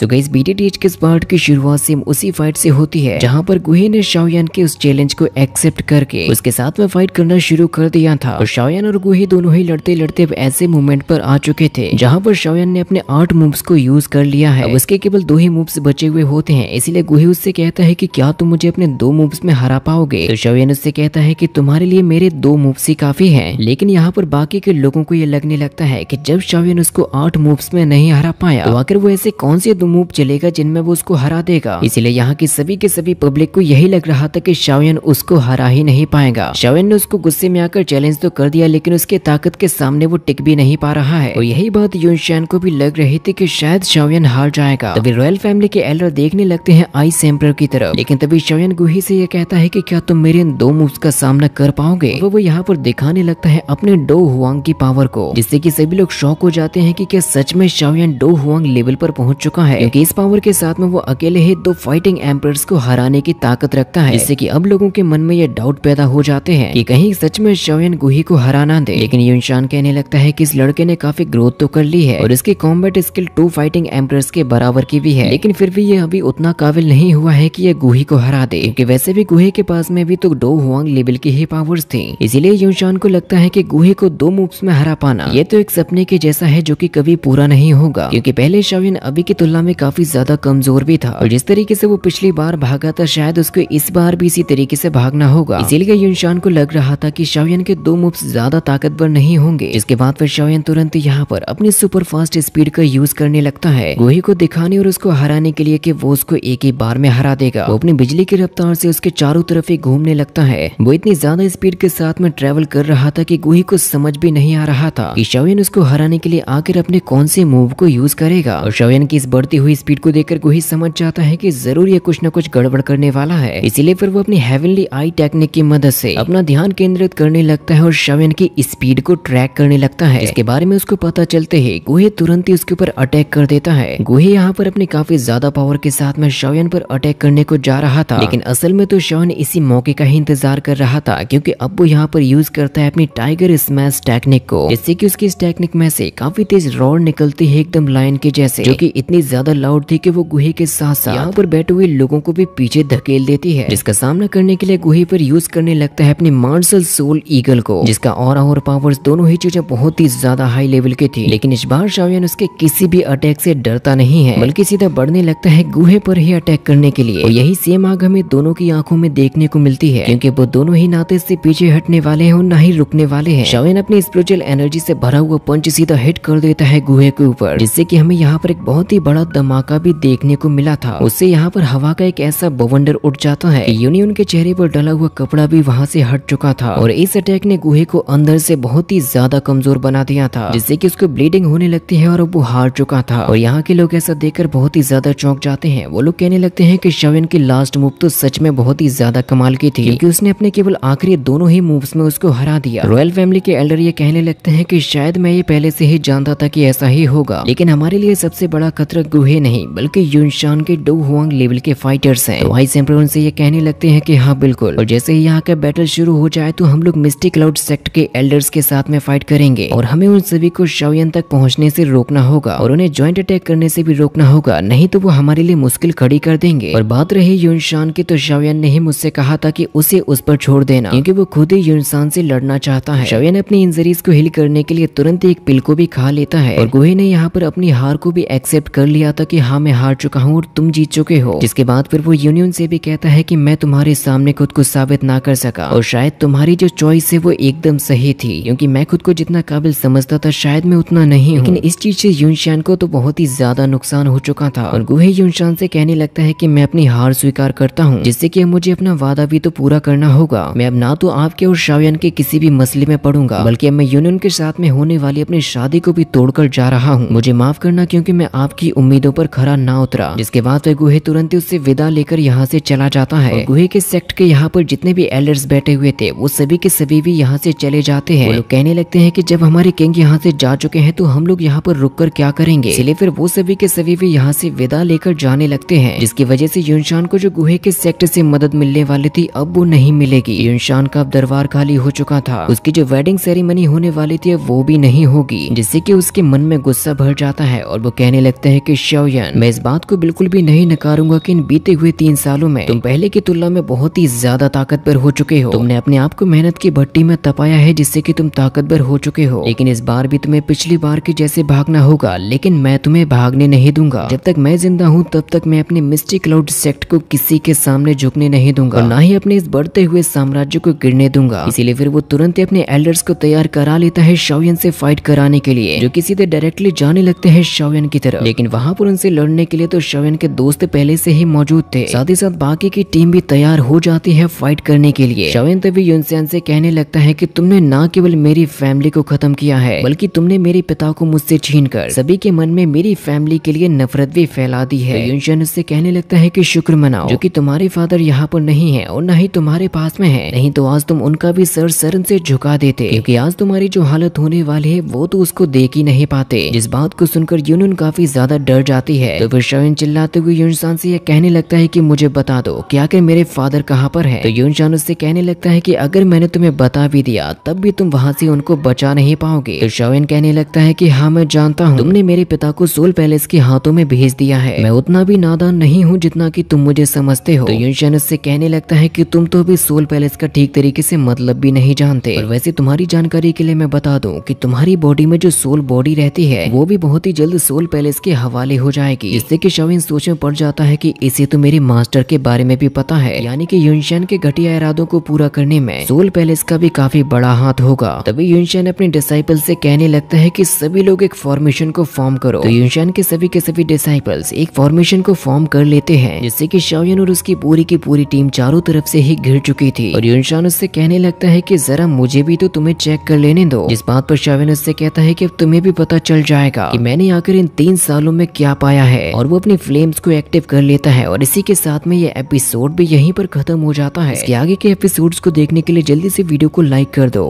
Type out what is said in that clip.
तो गई बी के पार्ट की शुरुआत सेम उसी फाइट से होती है जहाँ पर गुहे ने शाओयान के उस चैलेंज को एक्सेप्ट करके उसके साथ में फाइट करना शुरू कर दिया था और शाओयान और गुहे दोनों ही लड़ते लड़ते अब ऐसे मूवमेंट पर आ चुके थे जहाँ पर शाओयान ने अपने आठ मूव्स को यूज कर लिया है उसके केवल दो ही मूव्स बचे हुए होते हैं इसीलिए गुहे उससे कहता है की क्या तुम मुझे अपने दो मूव्स में हरा पाओगे तो शाओयान उससे कहता है की तुम्हारे लिए मेरे दो मूव्स ही काफी है लेकिन यहाँ पर बाकी के लोगों को ये लगने लगता है की जब शाओयान उसको आठ मूव्स में नहीं हरा पाया तो आखिर वो ऐसे कौन से तो मूव चलेगा जिनमें वो उसको हरा देगा इसलिए यहाँ की सभी के सभी पब्लिक को यही लग रहा था की शावयन उसको हरा ही नहीं पाएगा शावयन ने उसको गुस्से में आकर चैलेंज तो कर दिया लेकिन उसके ताकत के सामने वो टिक भी नहीं पा रहा है और यही बात यूनशैन को भी लग रही थी की शायद शावयन हार जाएगा तभी रॉयल फैमिली के एल्डर देखने लगते हैं आई सैम्पर की तरफ लेकिन तभी शवयन गुही से ये कहता है कि क्या तुम मेरे इन दो मूव्स का सामना कर पाओगे तो वो यहाँ पर दिखाने लगता है अपने डो हुआंग की पावर को जिससे कि सभी लोग शौक हो जाते हैं कि क्या सच में शावयन डो हुआंग लेवल पर पहुंच चुका है है क्योंकि इस पावर के साथ में वो अकेले ही दो फाइटिंग एम्पर्स को हराने की ताकत रखता है जिससे की अब लोगों के मन में ये डाउट पैदा हो जाते हैं की कहीं सच में शवयन गुही को हराना दे लेकिन यूनशान कहने लगता है की इस लड़के ने काफी ग्रोथ तो कर ली है और इसकी कॉम्बेट स्किल टू फाइटिंग एम्पर्स के बराबर की भी है लेकिन फिर भी ये अभी उतना काबिल नहीं हुआ है की ये गुही को हरा दे क्यूँकी वैसे भी गुहे के पास में भी तो डो हुआंग लेवल की ही पावर्स थी इसीलिए यूनशान को लगता है कि गुहे को दो मूव्स में हरा पाना ये तो एक सपने के जैसा है जो कि कभी पूरा नहीं होगा क्योंकि पहले शवयन अभी की तुलना में काफी ज्यादा कमजोर भी था और जिस तरीके से वो पिछली बार भागा था शायद उसको इस बार भी इसी तरीके से भागना होगा इसीलिए यूनशान को लग रहा था कि शवयन के दो मुफ्त ज्यादा ताकतवर नहीं होंगे इसके बाद फिर शवयन तुरंत यहाँ पर अपनी सुपर फास्ट स्पीड का यूज करने लगता है गोही को दिखाने और उसको हराने के लिए की वो उसको एक ही बार में हरा देगा वो अपनी बिजली की रफ्तार से उसके चारों तरफ ही घूमने लगता है वो इतनी ज्यादा स्पीड के साथ में ट्रेवल कर रहा था कि गोही को समझ भी नहीं आ रहा था कि शवयन उसको हराने के लिए आखिर अपने कौन से मूव को यूज करेगा और शवयन की इस बढ़ती बढ़ती हुई स्पीड को देखकर गोही समझ जाता है कि जरूर ये कुछ न कुछ गड़बड़ करने वाला है इसीलिए फिर वो अपनी हेवनली आई टेक्निक की मदद से अपना ध्यान केंद्रित करने लगता है और शवन की स्पीड को ट्रैक करने लगता है इसके बारे में उसको पता चलते ही गोहे तुरंत ही उसके ऊपर अटैक कर देता है गोहे यहाँ पर अपने काफी ज्यादा पावर के साथ में शवन पर अटैक करने को जा रहा था लेकिन असल में तो शवन इसी मौके का ही इंतजार कर रहा था क्योंकि अब वो यहाँ पर यूज करता है अपनी टाइगर स्मैश टेक्निक को जिससे की उसकी इस टेक्निक में से काफी तेज रोड निकलती है एकदम लाइन के जैसे जो की इतनी ज्यादा ज्यादा लाउड थी कि वो गुहे के साथ साथ यहाँ पर बैठे हुए लोगों को भी पीछे धकेल देती है जिसका सामना करने के लिए गुहे पर यूज करने लगता है अपने मार्शल सोल ईगल को जिसका और और पावर दोनों ही चीजें बहुत ही ज्यादा हाई लेवल की थी लेकिन इस बार शावियन उसके किसी भी अटैक से डरता नहीं है बल्कि सीधा बढ़ने लगता है गुहे पर ही अटैक करने के लिए यही सेम आग हमें दोनों की आंखों में देखने को मिलती है क्योंकि वो दोनों ही नाते तो से पीछे हटने वाले हैं और ना ही रुकने वाले हैं शावियन अपनी स्पिरिचुअल एनर्जी से भरा हुआ पंच सीधा हिट कर देता है गुहे के ऊपर जिससे की हमें यहाँ पर एक बहुत ही बड़ा धमाका भी देखने को मिला था उससे यहाँ पर हवा का एक ऐसा बवंडर उठ जाता है यूनि उनके चेहरे पर डला हुआ कपड़ा भी वहाँ से हट चुका था और इस अटैक ने गुहे को अंदर से बहुत ही ज्यादा कमजोर बना दिया था जिससे की उसको ब्लीडिंग होने लगती है और वो हार चुका था और यहाँ के लोग ऐसा देखकर बहुत ही ज्यादा चौंक जाते हैं वो लोग कहने लगते है की शवन की लास्ट मूव तो सच में बहुत ही ज्यादा कमाल की थी क्यूँकी उसने अपने केवल आखिरी दोनों ही मूव्स में उसको हरा दिया रॉयल फैमिली के एल्डर ये कहने लगते हैं कि शायद मैं ये पहले से ही जानता था कि ऐसा ही होगा लेकिन हमारे लिए सबसे बड़ा खतरा गुहे ही नहीं बल्कि यूनशान के डो हुआंग लेवल के फाइटर्स हैं तो हाई सैम्पर ये कहने लगते हैं कि हाँ बिल्कुल और जैसे ही यहाँ का बैटल शुरू हो जाए तो हम लोग मिस्टिक क्लाउड सेक्ट के एल्डर्स के साथ में फाइट करेंगे और हमें उन सभी को शवयन तक पहुँचने से रोकना होगा और उन्हें ज्वाइंट अटैक करने से भी रोकना होगा नहीं तो वो हमारे लिए मुश्किल खड़ी कर देंगे और बात रही यूनशान की तो शवयन ने ही मुझसे कहा था की उसे उस पर छोड़ देना क्यूँकी वो खुद ही यूनशान से लड़ना चाहता है शवयन अपनी इंजरीज को हिल करने के लिए तुरंत एक पिल को भी खा लेता है और गोहे ने यहाँ पर अपनी हार को भी एक्सेप्ट कर लिया गया था कि हाँ मैं हार चुका हूँ और तुम जीत चुके हो जिसके बाद फिर वो यूनियन से भी कहता है कि मैं तुम्हारे सामने खुद को साबित ना कर सका और शायद तुम्हारी जो चॉइस है वो एकदम सही थी क्योंकि मैं खुद को जितना काबिल समझता था शायद मैं उतना नहीं लेकिन इस चीज से यूनशान को तो बहुत ही ज्यादा नुकसान हो चुका था और गुहे यूनशान से कहने लगता है की मैं अपनी हार स्वीकार करता हूँ जिससे की मुझे अपना वादा भी तो पूरा करना होगा मैं अब ना तो आपके और शावयन के किसी भी मसले में पड़ूंगा बल्कि अब मैं यूनियन के साथ में होने वाली अपनी शादी को भी तोड़कर जा रहा हूँ मुझे माफ करना क्योंकि मैं आपकी उम्मीद उम्मीदों पर खरा ना उतरा जिसके बाद वह गुहे तुरंत उससे विदा लेकर यहाँ से चला जाता है गुहे के सेक्ट के यहाँ पर जितने भी एल्डर्स बैठे हुए थे वो सभी के सभी भी यहाँ से चले जाते हैं लोग कहने लगते हैं कि जब हमारे किंग यहाँ से जा चुके हैं तो हम लोग यहाँ पर रुक कर क्या करेंगे इसलिए फिर वो सभी के सभी भी यहाँ से विदा लेकर जाने लगते हैं जिसकी वजह से यूनशान को जो गुहे के सेक्ट से मदद मिलने वाली थी अब वो नहीं मिलेगी यूनशान का अब दरबार खाली हो चुका था उसकी जो वेडिंग सेरेमनी होने वाली थी वो भी नहीं होगी जिससे की उसके मन में गुस्सा भर जाता है और वो कहने लगते है की शोयन मैं इस बात को बिल्कुल भी नहीं नकारूंगा कि इन बीते हुए तीन सालों में तुम पहले की तुलना में बहुत ही ज्यादा ताकतवर हो चुके हो तुमने अपने आप को मेहनत की भट्टी में तपाया है जिससे की तुम ताकतवर हो चुके हो लेकिन इस बार भी तुम्हें पिछली बार के जैसे भागना होगा लेकिन मैं तुम्हें भागने नहीं दूंगा जब तक मैं जिंदा हूँ तब तक मैं अपने मिस्टी क्लाउड सेक्ट को किसी के सामने झुकने नहीं दूंगा न ही अपने इस बढ़ते हुए साम्राज्य को गिरने दूंगा इसीलिए फिर वो तुरंत अपने एल्डर्स को तैयार करा लेता है शौयन से फाइट कराने के लिए जो किसी सीधे डायरेक्टली जाने लगते हैं शौयन की तरफ लेकिन वहाँ पर उनसे लड़ने के लिए तो शवेन के दोस्त पहले से ही मौजूद थे साथ ही साथ बाकी की टीम भी तैयार हो जाती है फाइट करने के लिए शवेन तभी युनसियान से कहने लगता है कि तुमने न केवल मेरी फैमिली को खत्म किया है बल्कि तुमने मेरे पिता को मुझसे छीन कर सभी के मन में मेरी फैमिली के लिए नफरत भी फैला दी है तो उससे कहने लगता है की शुक्र मनाओ जो की तुम्हारे फादर यहाँ पर नहीं है और न ही तुम्हारे पास में है नहीं तो आज तुम उनका भी सर सरन से झुका देते क्यूँकी आज तुम्हारी जो हालत होने वाली है वो तो उसको देख ही नहीं पाते जिस बात को सुनकर यूनियन काफी ज्यादा डर जाती है तो फिर शयन चिल्लाते हुए यूनशान से यह कहने लगता है कि मुझे बता दो क्या आखिर मेरे फादर कहाँ पर है तो यूनशान उससे कहने लगता है कि अगर मैंने तुम्हें बता भी दिया तब भी तुम वहाँ से उनको बचा नहीं पाओगे तो शयन कहने लगता है की हाँ मैं जानता हूँ तुमने मेरे पिता को सोल पैलेस के हाथों में भेज दिया है मैं उतना भी नादान नहीं हूँ जितना की तुम मुझे समझते हो तो यूनशान उससे कहने लगता है की तुम तो अभी सोल पैलेस का ठीक तरीके ऐसी मतलब भी नहीं जानते वैसे तुम्हारी जानकारी के लिए मैं बता दूँ की तुम्हारी बॉडी में जो सोल बॉडी रहती है वो भी बहुत ही जल्द सोल पैलेस के हवाले खड़ी हो जाएगी इससे कि शव इन सोच में पड़ जाता है कि इसे तो मेरे मास्टर के बारे में भी पता है यानी कि यूनशन के घटिया इरादों को पूरा करने में सोल पैलेस का भी काफी बड़ा हाथ होगा तभी यूनशन अपने डिसाइपल से कहने लगता है की सभी लोग एक फॉर्मेशन को फॉर्म करो तो यूनशन के सभी के सभी डिसाइपल्स एक फॉर्मेशन को फॉर्म कर लेते हैं जिससे की शवयन और उसकी पूरी की पूरी टीम चारों तरफ से ही घिर चुकी थी और यूनशान उससे कहने लगता है की जरा मुझे भी तो तुम्हें चेक कर लेने दो जिस बात पर शवयन उससे कहता है की अब तुम्हें भी पता चल जाएगा की मैंने आकर इन तीन सालों में क्या जा पाया है और वो अपनी फ्लेम्स को एक्टिव कर लेता है और इसी के साथ में ये एपिसोड भी यहीं पर खत्म हो जाता है इसके आगे के एपिसोड्स को देखने के लिए जल्दी से वीडियो को लाइक कर दो